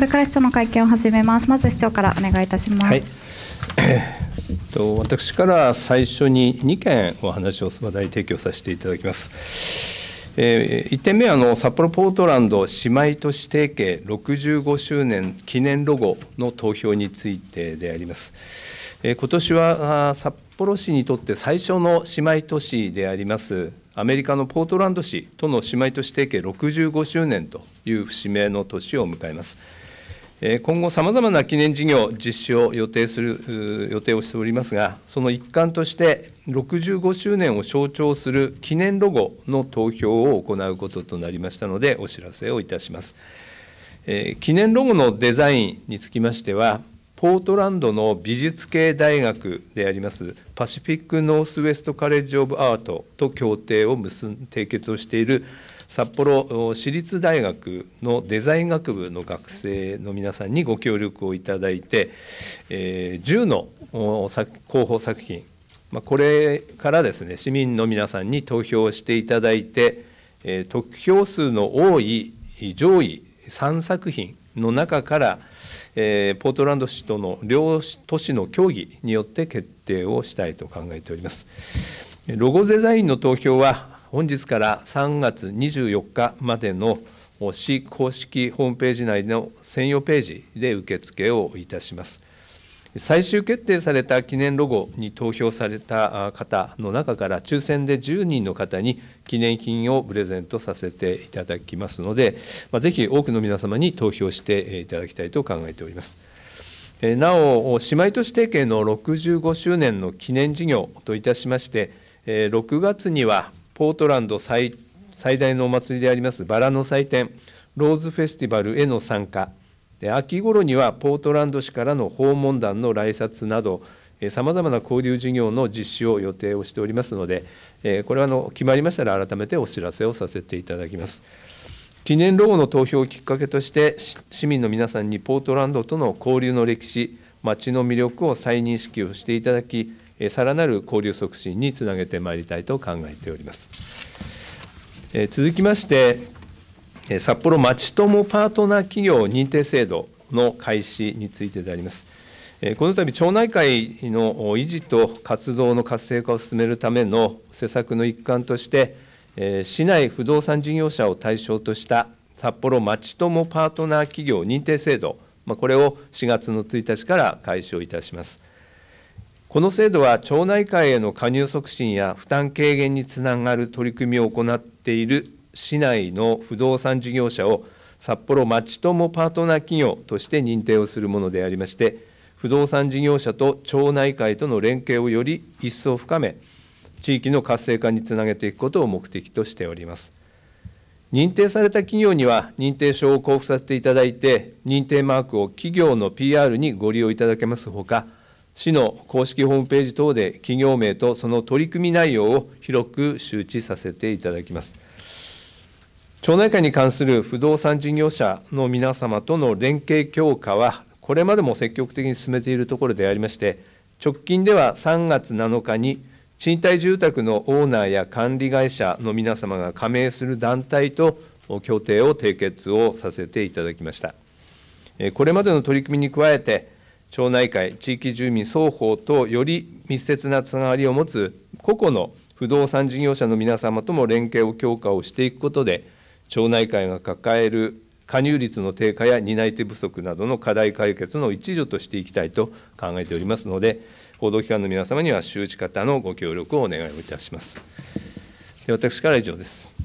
これから市長の会見を始めますまず市長からお願いいたします、はい、えっと、私から最初に2件お話を話題提供させていただきます。えー、1点目はの札幌ポートランド姉妹都市提携65周年記念ロゴの投票についてであります。えー、今年は札幌市にとって最初の姉妹都市でありますアメリカのポートランド市との姉妹都市提携65周年という節目の年を迎えます。今後、さまざまな記念事業実施を予定する予定をしておりますが、その一環として、65周年を象徴する記念ロゴの投票を行うこととなりましたので、お知らせをいたします。えー、記念ロゴのデザインにつきましては、ポートランドの美術系大学であります、パシフィック・ノースウェスト・カレッジ・オブ・アートと協定を結ん締結をしている札幌市立大学のデザイン学部の学生の皆さんにご協力をいただいて、えー、10の広報作品、まあ、これからですね市民の皆さんに投票していただいて、えー、得票数の多い上位3作品の中から、えー、ポートランド市との両都市の協議によって決定をしたいと考えております。ロゴデザインの投票は本日から3月24日までの市公式ホームページ内の専用ページで受付をいたします。最終決定された記念ロゴに投票された方の中から抽選で10人の方に記念品をプレゼントさせていただきますので、ぜひ多くの皆様に投票していただきたいと考えております。なお、姉妹都市提携の65周年の記念事業といたしまして、6月にはポートランド最大のお祭りでありますバラの祭典ローズフェスティバルへの参加で秋頃にはポートランド市からの訪問団の来札などさまざまな交流事業の実施を予定をしておりますので、えー、これはあの決まりましたら改めてお知らせをさせていただきます。記念ロゴの投票をきっかけとして市民の皆さんにポートランドとの交流の歴史町の魅力を再認識をしていただきさらなる交流促進につなげてまいりたいと考えております。続きまして、札幌まちともパートナー企業認定制度の開始についてであります。この度、町内会の維持と活動の活性化を進めるための施策の一環として、市内不動産事業者を対象とした札幌まちともパートナー企業認定制度、これを4月の1日から開始をいたします。この制度は町内会への加入促進や負担軽減につながる取り組みを行っている市内の不動産事業者を札幌町もパートナー企業として認定をするものでありまして不動産事業者と町内会との連携をより一層深め地域の活性化につなげていくことを目的としております認定された企業には認定証を交付させていただいて認定マークを企業の PR にご利用いただけますほか市の公式ホームページ等で企業名とその取り組み内容を広く周知させていただきます。町内会に関する不動産事業者の皆様との連携強化は、これまでも積極的に進めているところでありまして、直近では3月7日に、賃貸住宅のオーナーや管理会社の皆様が加盟する団体と協定を締結をさせていただきました。これまでの取り組みに加えて、町内会、地域住民双方とより密接なつながりを持つ個々の不動産事業者の皆様とも連携を強化をしていくことで、町内会が抱える加入率の低下や担い手不足などの課題解決の一助としていきたいと考えておりますので、報道機関の皆様には周知方のご協力をお願いをいたします。で私から以上です。